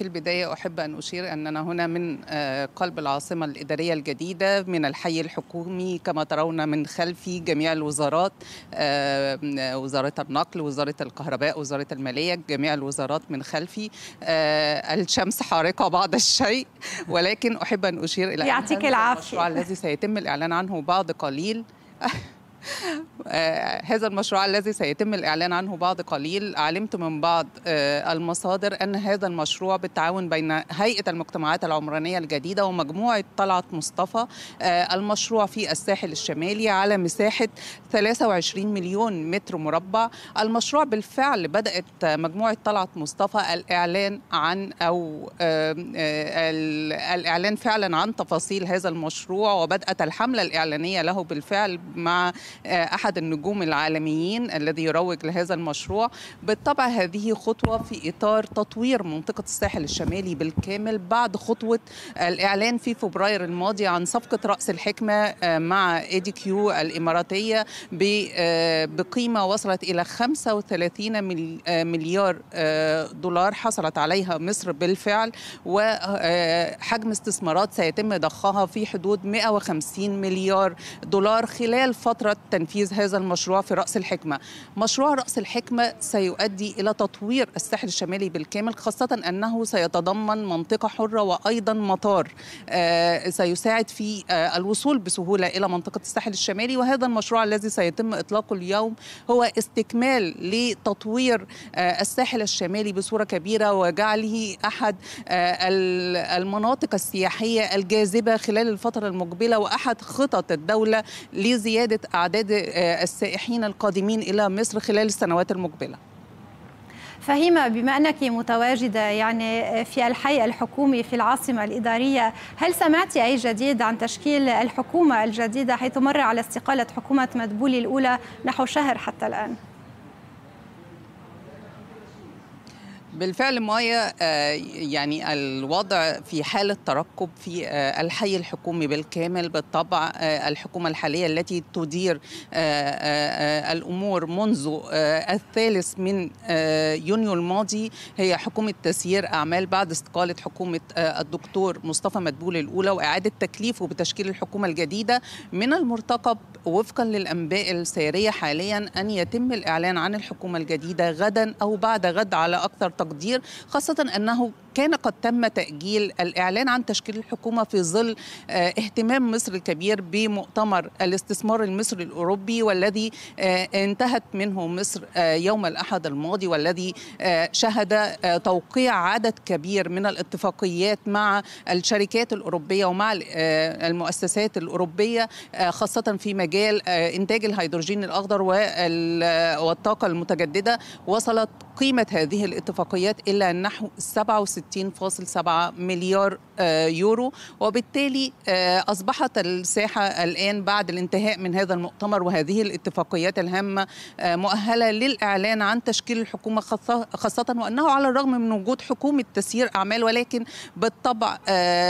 في البداية أحب أن أشير أننا هنا من آه، قلب العاصمة الإدارية الجديدة من الحي الحكومي كما ترون من خلفي جميع الوزارات آه، آه، وزارة النقل وزارة الكهرباء وزارة المالية جميع الوزارات من خلفي الشمس حارقة بعض الشيء ولكن أحب أن أشير إلى يعطيك العافية الذي سيتم الإعلان عنه بعد قليل هذا المشروع الذي سيتم الإعلان عنه بعد قليل علمت من بعض آه، المصادر أن هذا المشروع بالتعاون بين هيئة المجتمعات العمرانية الجديدة ومجموعة طلعت مصطفى آه، المشروع في الساحل الشمالي على مساحة 23 مليون متر مربع المشروع بالفعل بدأت مجموعة طلعت مصطفى الإعلان عن أو آه، الإعلان فعلا عن تفاصيل هذا المشروع وبدأت الحملة الإعلانية له بالفعل مع أحد النجوم العالميين الذي يروج لهذا المشروع بالطبع هذه خطوة في إطار تطوير منطقة الساحل الشمالي بالكامل بعد خطوة الإعلان في فبراير الماضي عن صفقة رأس الحكمة آه، مع إيدي كيو الإماراتية آه، بقيمة وصلت إلى 35 آه، مليار دولار حصلت عليها مصر بالفعل وحجم استثمارات سيتم ضخها في حدود 150 مليار دولار خلال فترة تنفيذ هذا المشروع في رأس الحكمة مشروع رأس الحكمة سيؤدي إلى تطوير الساحل الشمالي بالكامل خاصة أنه سيتضمن منطقة حرة وأيضا مطار آه، سيساعد في آه، الوصول بسهولة إلى منطقة الساحل الشمالي وهذا المشروع الذي سيتم إطلاقه اليوم هو استكمال لتطوير آه، الساحل الشمالي بصورة كبيرة وجعله أحد المناطق السياحية الجاذبة خلال الفترة المقبلة وأحد خطط الدولة لزيادة أعداد السائحين السياحين القادمين إلى مصر خلال السنوات المقبلة فهيمة بما أنك متواجدة يعني في الحي الحكومي في العاصمة الإدارية هل سمعت أي جديد عن تشكيل الحكومة الجديدة حيث مر على استقالة حكومة مدبولي الأولى نحو شهر حتى الآن؟ بالفعل مايا آه، يعني الوضع في حالة ترقب في آه، الحي الحكومي بالكامل بالطبع آه، الحكومة الحالية التي تدير الأمور منذ الثالث من يونيو الماضي هي حكومة تسيير أعمال بعد استقالة حكومة الدكتور مصطفى مدبول الأولى وإعادة تكليفه بتشكيل الحكومة الجديدة من المرتقب وفقا للأنباء السيرية حاليا أن يتم الإعلان عن الحكومة الجديدة غدا أو بعد غد على أكثر التقدير خاصة أنه كان قد تم تأجيل الإعلان عن تشكيل الحكومة في ظل آه، اهتمام مصر الكبير بمؤتمر الاستثمار المصري الأوروبي والذي آه، انتهت منه مصر آه، يوم الأحد الماضي والذي شهد توقيع عدد كبير من الاتفاقيات مع الشركات الأوروبية ومع المؤسسات الأوروبية خاصة في مجال إنتاج الهيدروجين الأخضر والطاقة المتجددة وصلت قيمة هذه الاتفاقيات إلى نحو 67 60.7 مليار آه، يورو وبالتالي آه، أصبحت الساحة الآن بعد الانتهاء من هذا المؤتمر وهذه الاتفاقيات الهامة آه، مؤهلة للإعلان عن تشكيل الحكومة خاصة وأنه على الرغم من وجود حكومة تسيير أعمال ولكن بالطبع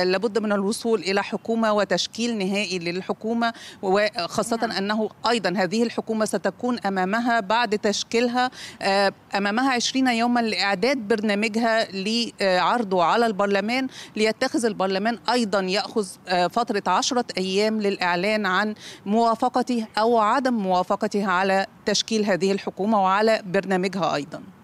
لابد من الوصول إلى حكومة وتشكيل نهائي للحكومة وخاصة نعم. أنه أيضا هذه الحكومة ستكون أمامها بعد تشكيلها أمامها 20 يوما لإعداد برنامجها لعرضه على البرلمان ليتخذ يتخذ البرلمان أيضا يأخذ آه، فترة عشرة أيام للإعلان عن موافقته أو عدم موافقته على تشكيل هذه الحكومة وعلى برنامجها أيضا